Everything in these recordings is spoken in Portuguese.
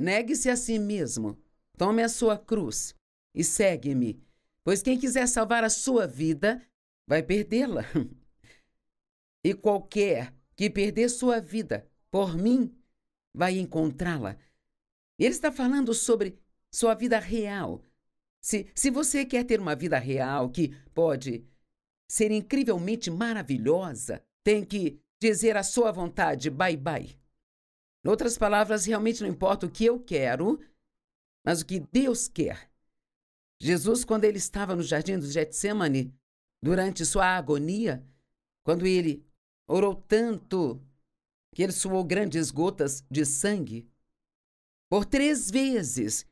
Negue-se a si mesmo, tome a sua cruz e segue-me, pois quem quiser salvar a sua vida vai perdê-la. E qualquer que perder sua vida por mim vai encontrá-la. Ele está falando sobre sua vida real. Se, se você quer ter uma vida real que pode ser incrivelmente maravilhosa, tem que dizer à sua vontade bye bye. Em outras palavras, realmente não importa o que eu quero, mas o que Deus quer. Jesus, quando ele estava no jardim do Getsemane, durante sua agonia, quando ele orou tanto que ele suou grandes gotas de sangue, por três vezes,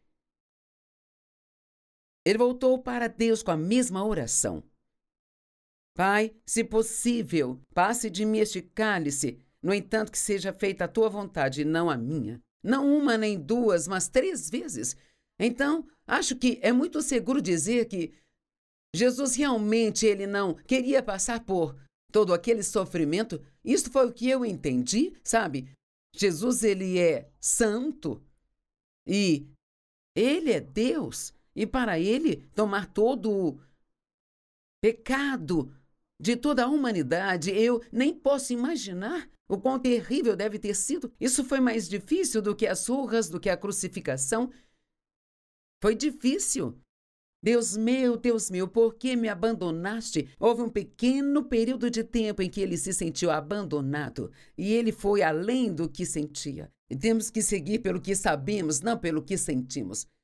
ele voltou para Deus com a mesma oração. Pai, se possível, passe de mim este cálice. No entanto, que seja feita a tua vontade e não a minha. Não uma nem duas, mas três vezes. Então, acho que é muito seguro dizer que Jesus realmente ele não queria passar por todo aquele sofrimento. Isso foi o que eu entendi, sabe? Jesus ele é santo e ele é Deus e para ele tomar todo o pecado de toda a humanidade, eu nem posso imaginar o quão terrível deve ter sido. Isso foi mais difícil do que as surras, do que a crucificação. Foi difícil. Deus meu, Deus meu, por que me abandonaste? Houve um pequeno período de tempo em que ele se sentiu abandonado e ele foi além do que sentia. E temos que seguir pelo que sabemos, não pelo que sentimos.